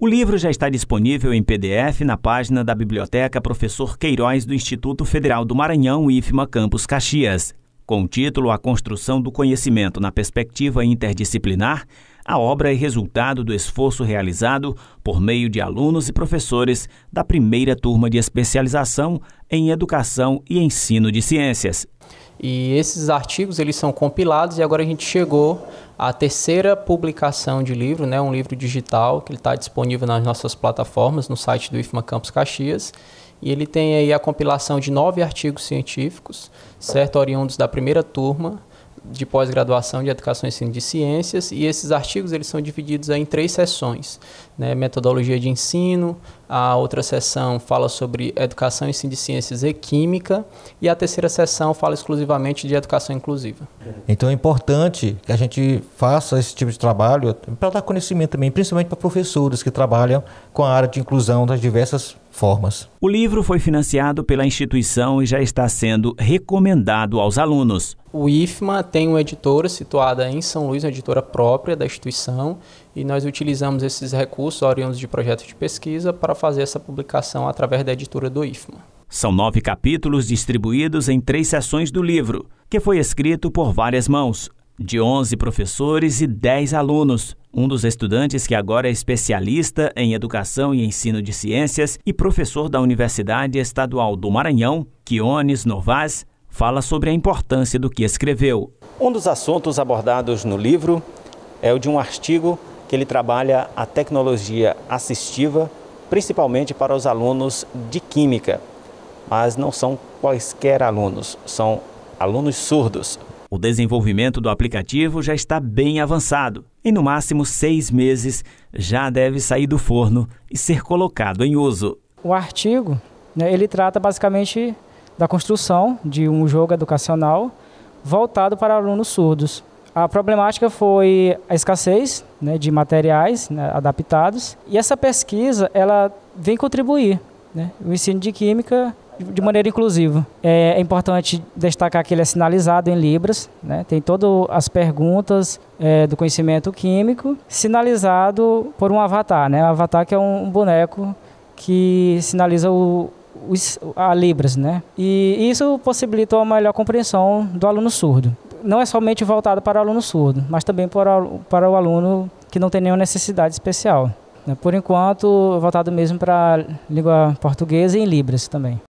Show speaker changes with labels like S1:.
S1: O livro já está disponível em PDF na página da Biblioteca Professor Queiroz do Instituto Federal do Maranhão, IFMA Campus Caxias. Com o título A Construção do Conhecimento na Perspectiva Interdisciplinar, a obra é resultado do esforço realizado por meio de alunos e professores da primeira turma de especialização em Educação e Ensino de Ciências. E esses artigos eles são compilados e agora a
S2: gente chegou à terceira publicação de livro, né, um livro digital que está disponível nas nossas plataformas, no site do IFMA Campus Caxias. E ele tem aí a compilação de nove artigos científicos, certo, oriundos da primeira turma de pós-graduação de educação e ensino de ciências e esses artigos eles são divididos em três seções né? metodologia de ensino a outra seção fala sobre educação e ensino de ciências e química e a terceira seção fala exclusivamente de educação inclusiva então é importante que a gente faça esse tipo de trabalho para dar conhecimento também principalmente para professores que trabalham com a área de inclusão das diversas formas.
S1: O livro foi financiado pela instituição e já está sendo recomendado aos alunos. O IFMA tem uma editora
S2: situada em São Luís, uma editora própria da instituição, e nós utilizamos esses recursos oriundos de projetos de pesquisa para fazer essa publicação através da editora do IFMA.
S1: São nove capítulos distribuídos em três seções do livro, que foi escrito por várias mãos, de 11 professores e 10 alunos, um dos estudantes que agora é especialista em educação e ensino de ciências e professor da Universidade Estadual do Maranhão, Quiones Novaz, fala sobre a importância do que escreveu. Um dos assuntos abordados no livro é o de um artigo que ele trabalha a tecnologia assistiva, principalmente para os alunos de química. Mas não são quaisquer alunos, são alunos surdos. O desenvolvimento do aplicativo já está bem avançado e no máximo seis meses já deve sair do forno e ser colocado em uso.
S3: O artigo né, ele trata basicamente da construção de um jogo educacional voltado para alunos surdos. A problemática foi a escassez né, de materiais né, adaptados e essa pesquisa ela vem contribuir. Né? O ensino de química de maneira inclusiva. É, é, importante destacar que ele é sinalizado em Libras, né? tem todas as perguntas é, do conhecimento químico, sinalizado por um avatar. Né? Um avatar que é um boneco que sinaliza o, a Libras. Né? E isso possibilita uma melhor compreensão do aluno surdo. Não é somente voltado para o aluno surdo, mas também para, para o aluno que não tem nenhuma necessidade especial. Né? Por enquanto, voltado mesmo para a língua portuguesa e em Libras também.